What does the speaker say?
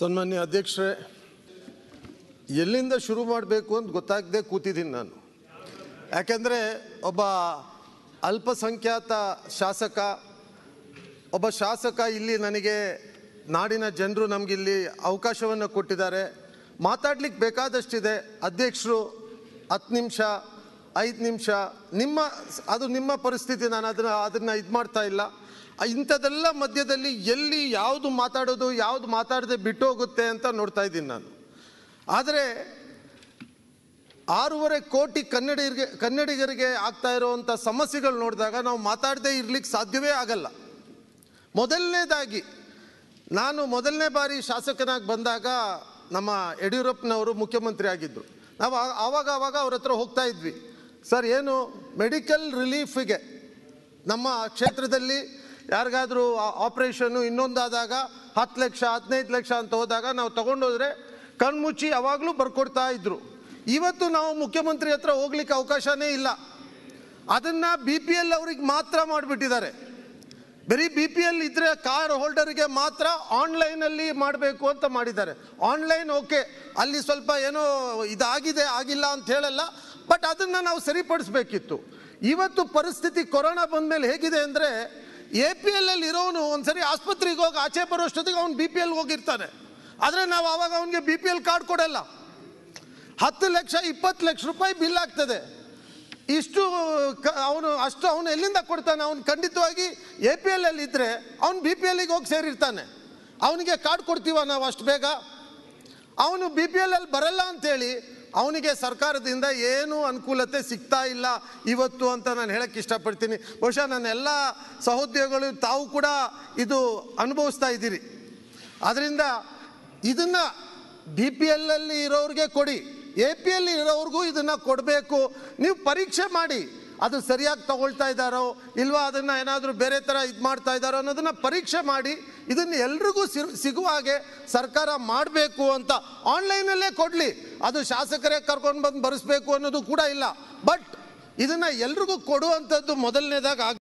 ಸನ್ಮಾನ್ಯ ಅಧ್ಯಕ್ಷರೇ ಎಲ್ಲಿಂದ ಶುರು ಮಾಡಬೇಕು ಅಂತ ಗೊತ್ತಾಗದೆ ಕೂತಿದ್ದೀನಿ ನಾನು ಯಾಕೆಂದರೆ ಒಬ್ಬ ಅಲ್ಪಸಂಖ್ಯಾತ ಶಾಸಕ ಒಬ್ಬ ಶಾಸಕ ಇಲ್ಲಿ ನನಗೆ ನಾಡಿನ ಜನರು ನಮಗಿಲ್ಲಿ ಅವಕಾಶವನ್ನು ಕೊಟ್ಟಿದ್ದಾರೆ ಮಾತಾಡ್ಲಿಕ್ಕೆ ಬೇಕಾದಷ್ಟಿದೆ ಅಧ್ಯಕ್ಷರು ಹತ್ತು ನಿಮಿಷ ಐದು ನಿಮಿಷ ನಿಮ್ಮ ಅದು ನಿಮ್ಮ ಪರಿಸ್ಥಿತಿ ನಾನು ಅದನ್ನ ಅದನ್ನು ಇದು ಮಾಡ್ತಾ ಇಲ್ಲ ಇಂಥದ್ದೆಲ್ಲ ಮಧ್ಯದಲ್ಲಿ ಎಲ್ಲಿ ಯಾವುದು ಮಾತಾಡೋದು ಯಾವುದು ಮಾತಾಡದೆ ಬಿಟ್ಟೋಗುತ್ತೆ ಅಂತ ನೋಡ್ತಾ ಇದ್ದೀನಿ ನಾನು ಆದರೆ ಆರೂವರೆ ಕೋಟಿ ಕನ್ನಡಿಗರಿಗೆ ಕನ್ನಡಿಗರಿಗೆ ಆಗ್ತಾ ಇರೋವಂಥ ಸಮಸ್ಯೆಗಳು ನೋಡಿದಾಗ ನಾವು ಮಾತಾಡದೇ ಇರಲಿಕ್ಕೆ ಸಾಧ್ಯವೇ ಆಗಲ್ಲ ಮೊದಲನೇದಾಗಿ ನಾನು ಮೊದಲನೇ ಬಾರಿ ಶಾಸಕನಾಗಿ ಬಂದಾಗ ನಮ್ಮ ಯಡಿಯೂರಪ್ಪನವರು ಮುಖ್ಯಮಂತ್ರಿ ಆಗಿದ್ದರು ನಾವು ಆವಾಗ ಆವಾಗ ಅವ್ರ ಹತ್ರ ಹೋಗ್ತಾ ಇದ್ವಿ ಸರ್ ಏನು ಮೆಡಿಕಲ್ ರಿಲೀಫಿಗೆ ನಮ್ಮ ಕ್ಷೇತ್ರದಲ್ಲಿ ಯಾರಿಗಾದರೂ ಆಪ್ರೇಷನ್ನು ಇನ್ನೊಂದಾದಾಗ ಹತ್ತು ಲಕ್ಷ ಹದಿನೈದು ಲಕ್ಷ ಅಂತ ಹೋದಾಗ ನಾವು ತಗೊಂಡೋದ್ರೆ ಕಣ್ಮುಚ್ಚಿ ಯಾವಾಗಲೂ ಬರ್ಕೊಡ್ತಾ ಇದ್ದರು ಇವತ್ತು ನಾವು ಮುಖ್ಯಮಂತ್ರಿ ಹತ್ರ ಹೋಗ್ಲಿಕ್ಕೆ ಅವಕಾಶನೇ ಇಲ್ಲ ಅದನ್ನು ಬಿ ಪಿ ಎಲ್ ಅವ್ರಿಗೆ ಮಾತ್ರ ಮಾಡಿಬಿಟ್ಟಿದ್ದಾರೆ ಬರೀ ಬಿ ಪಿ ಎಲ್ ಇದ್ದರೆ ಕಾರ್ ಹೋಲ್ಡರಿಗೆ ಮಾತ್ರ ಆನ್ಲೈನಲ್ಲಿ ಮಾಡಬೇಕು ಅಂತ ಮಾಡಿದ್ದಾರೆ ಆನ್ಲೈನ್ ಓಕೆ ಅಲ್ಲಿ ಸ್ವಲ್ಪ ಏನೋ ಇದಾಗಿದೆ ಆಗಿಲ್ಲ ಅಂತ ಹೇಳಲ್ಲ ಬಟ್ ಅದನ್ನು ನಾವು ಸರಿಪಡಿಸಬೇಕಿತ್ತು ಇವತ್ತು ಪರಿಸ್ಥಿತಿ ಕೊರೋನಾ ಬಂದ ಮೇಲೆ ಹೇಗಿದೆ ಅಂದರೆ ಎ ಪಿ ಎಲ್ ಅಲ್ಲಿ ಇರೋನು ಒಂದ್ಸರಿ ಆಸ್ಪತ್ರೆಗೆ ಹೋಗಿ ಆಚೆ ಬರೋಷ್ಟೊತ್ತಿಗೆ ಅವ್ನು ಬಿ ಪಿ ಎಲ್ ಹೋಗಿರ್ತಾನೆ ಆದರೆ ನಾವು ಆವಾಗ ಅವನಿಗೆ ಬಿ ಪಿ ಎಲ್ ಕಾರ್ಡ್ ಕೊಡಲ್ಲ ಹತ್ತು ಲಕ್ಷ ಇಪ್ಪತ್ತು ಲಕ್ಷ ರೂಪಾಯಿ ಬಿಲ್ ಆಗ್ತದೆ ಇಷ್ಟು ಕ ಅವನು ಅಷ್ಟು ಅವನು ಎಲ್ಲಿಂದ ಕೊಡ್ತಾನೆ ಅವನು ಖಂಡಿತವಾಗಿ ಎ ಪಿ ಎಲ್ ಅಲ್ಲಿ ಇದ್ದರೆ ಅವನು ಬಿ ಪಿ ಎಲ್ಗೆ ಹೋಗಿ ಸೇರಿರ್ತಾನೆ ಅವನಿಗೆ ಕಾರ್ಡ್ ಕೊಡ್ತೀವ ನಾವು ಅಷ್ಟು ಬೇಗ ಅವನು ಬಿ ಪಿ ಎಲ್ ಅಲ್ಲಿ ಬರಲ್ಲ ಅಂತೇಳಿ ಅವನಿಗೆ ಸರ್ಕಾರದಿಂದ ಏನೂ ಅನುಕೂಲತೆ ಸಿಗ್ತಾ ಇಲ್ಲ ಇವತ್ತು ಅಂತ ನಾನು ಹೇಳಕ್ಕೆ ಇಷ್ಟಪಡ್ತೀನಿ ಬಹುಶಃ ನನ್ನ ಎಲ್ಲ ಸಹೋದ್ಯೋಗಗಳು ತಾವು ಕೂಡ ಇದು ಅನುಭವಿಸ್ತಾ ಇದ್ದೀರಿ ಆದ್ದರಿಂದ ಇದನ್ನು ಬಿ ಪಿ ಎಲ್ಲಲ್ಲಿ ಇರೋರಿಗೆ ಕೊಡಿ ಎ ಪಿ ಎಲ್ ಇರೋರಿಗೂ ಇದನ್ನು ಕೊಡಬೇಕು ನೀವು ಪರೀಕ್ಷೆ ಮಾಡಿ ಅದು ಸರಿಯಾಗಿ ತಗೊಳ್ತಾ ಇದ್ದಾರೋ ಇಲ್ವಾ ಅದನ್ನು ಏನಾದರೂ ಬೇರೆ ಥರ ಇದು ಮಾಡ್ತಾ ಇದ್ದಾರೋ ಅನ್ನೋದನ್ನ ಪರೀಕ್ಷೆ ಮಾಡಿ ಇದನ್ನು ಎಲ್ರಿಗೂ ಸಿಗುವ ಹಾಗೆ ಸರ್ಕಾರ ಮಾಡಬೇಕು ಅಂತ ಆನ್ಲೈನಲ್ಲೇ ಕೊಡಲಿ ಅದು ಶಾಸಕರೇ ಕರ್ಕೊಂಡು ಬಂದು ಬರೆಸ್ಬೇಕು ಅನ್ನೋದು ಕೂಡ ಇಲ್ಲ ಬಟ್ ಇದನ್ನು ಎಲ್ರಿಗೂ ಕೊಡುವಂಥದ್ದು ಮೊದಲನೇದಾಗ